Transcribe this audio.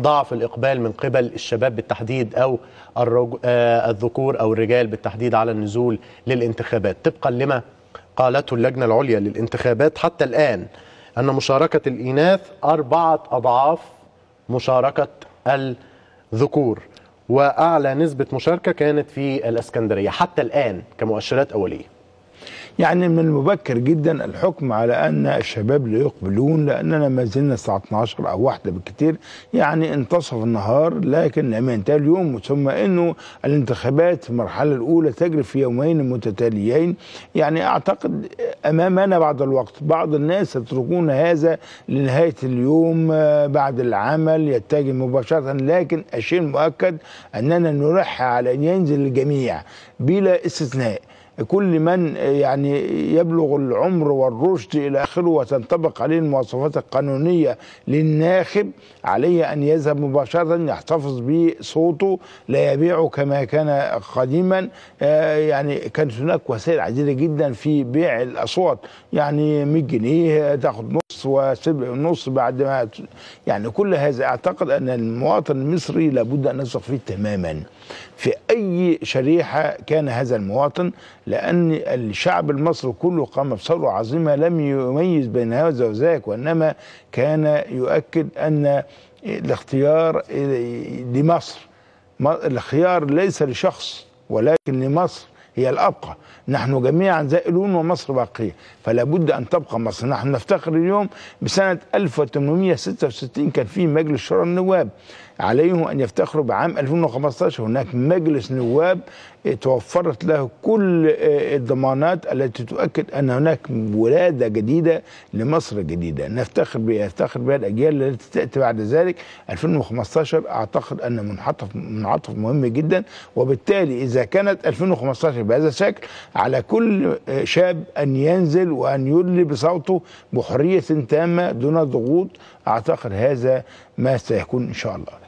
ضعف الإقبال من قبل الشباب بالتحديد أو آه، الذكور أو الرجال بالتحديد على النزول للانتخابات طبقا لما قالته اللجنة العليا للانتخابات حتى الآن أن مشاركة الإناث أربعة أضعاف مشاركة الذكور وأعلى نسبة مشاركة كانت في الأسكندرية حتى الآن كمؤشرات أولية يعني من المبكر جدا الحكم على أن الشباب لا يقبلون لأننا ما زلنا الساعة 12 أو واحدة بالكثير يعني انتصف النهار لكن لم ينتهي اليوم ثم أنه الانتخابات في المرحلة الأولى تجري في يومين متتاليين يعني أعتقد أمامنا بعض الوقت بعض الناس يتركون هذا لنهاية اليوم آه، بعد العمل يتجه مباشرة لكن الشيء المؤكد أننا نلح على أن ينزل الجميع بلا استثناء كل من آه، يعني يبلغ العمر والرشد إلى آخره وتنطبق عليه المواصفات القانونية للناخب عليه أن يذهب مباشرة يحتفظ بصوته لا يبيعه كما كان قديما آه، يعني كانت هناك وسائل عديدة جدا في بيع الأصوات يعني 100 جنيه آه، تاخد نص وسبع نص بعد ما يعني كل هذا أعتقد أن المواطن المصري لابد أن نثق فيه تماما في أي شريحة كان هذا المواطن لأن الشعب المصري كله قام بثورة عظيمة لم يميز بين هذا وذاك وإنما كان يؤكد أن الاختيار لمصر الخيار ليس لشخص ولكن لمصر هي الأبقى نحن جميعا زائلون ومصر باقية فلا بد أن تبقى مصر نحن نفتخر اليوم بسنة 1866 كان في مجلس شورى النواب عليهم أن يفتخروا بعام 2015 هناك مجلس نواب توفرت له كل آه، الضمانات التي تؤكد أن هناك ولادة جديدة لمصر جديدة نفتخر بها يفتخر بها الأجيال التي تأتي بعد ذلك 2015 أعتقد أن منعطف منعطف مهم جدا وبالتالي إذا كانت 2015 بهذا الشكل على كل شاب أن ينزل وأن يدلي بصوته بحرية تامة دون ضغوط أعتقد هذا ما سيكون إن شاء الله